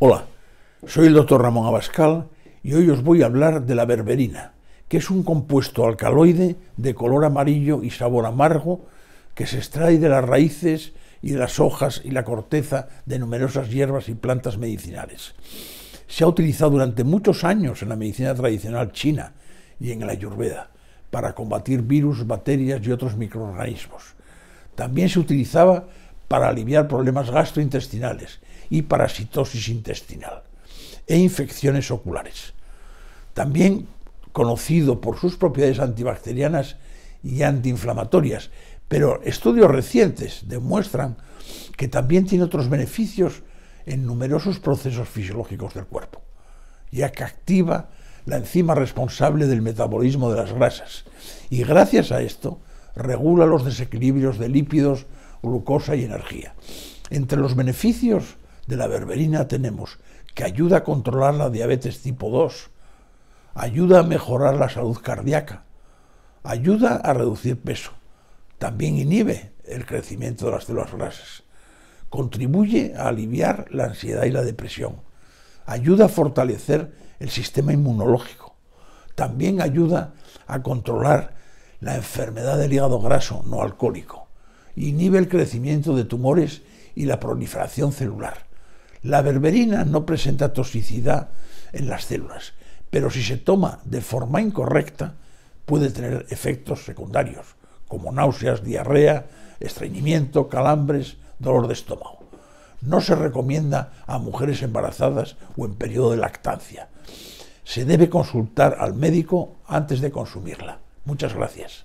Hola, soy el doctor Ramón Abascal y hoy os voy a hablar de la berberina, que es un compuesto alcaloide de color amarillo y sabor amargo que se extrae de las raíces y de las hojas y la corteza de numerosas hierbas y plantas medicinales. Se ha utilizado durante muchos años en la medicina tradicional china y en la ayurveda para combatir virus, bacterias y otros microorganismos. También se utilizaba para aliviar problemas gastrointestinales y parasitosis intestinal e infecciones oculares. También conocido por sus propiedades antibacterianas y antiinflamatorias, pero estudios recientes demuestran que también tiene otros beneficios en numerosos procesos fisiológicos del cuerpo, ya que activa la enzima responsable del metabolismo de las grasas y gracias a esto regula los desequilibrios de lípidos, glucosa y energía. Entre los beneficios de la berberina tenemos, que ayuda a controlar la diabetes tipo 2, ayuda a mejorar la salud cardíaca, ayuda a reducir peso, también inhibe el crecimiento de las células grasas, contribuye a aliviar la ansiedad y la depresión, ayuda a fortalecer el sistema inmunológico, también ayuda a controlar la enfermedad del hígado graso no alcohólico, inhibe el crecimiento de tumores y la proliferación celular la berberina no presenta toxicidad en las células, pero si se toma de forma incorrecta puede tener efectos secundarios, como náuseas, diarrea, estreñimiento, calambres, dolor de estómago. No se recomienda a mujeres embarazadas o en periodo de lactancia. Se debe consultar al médico antes de consumirla. Muchas gracias.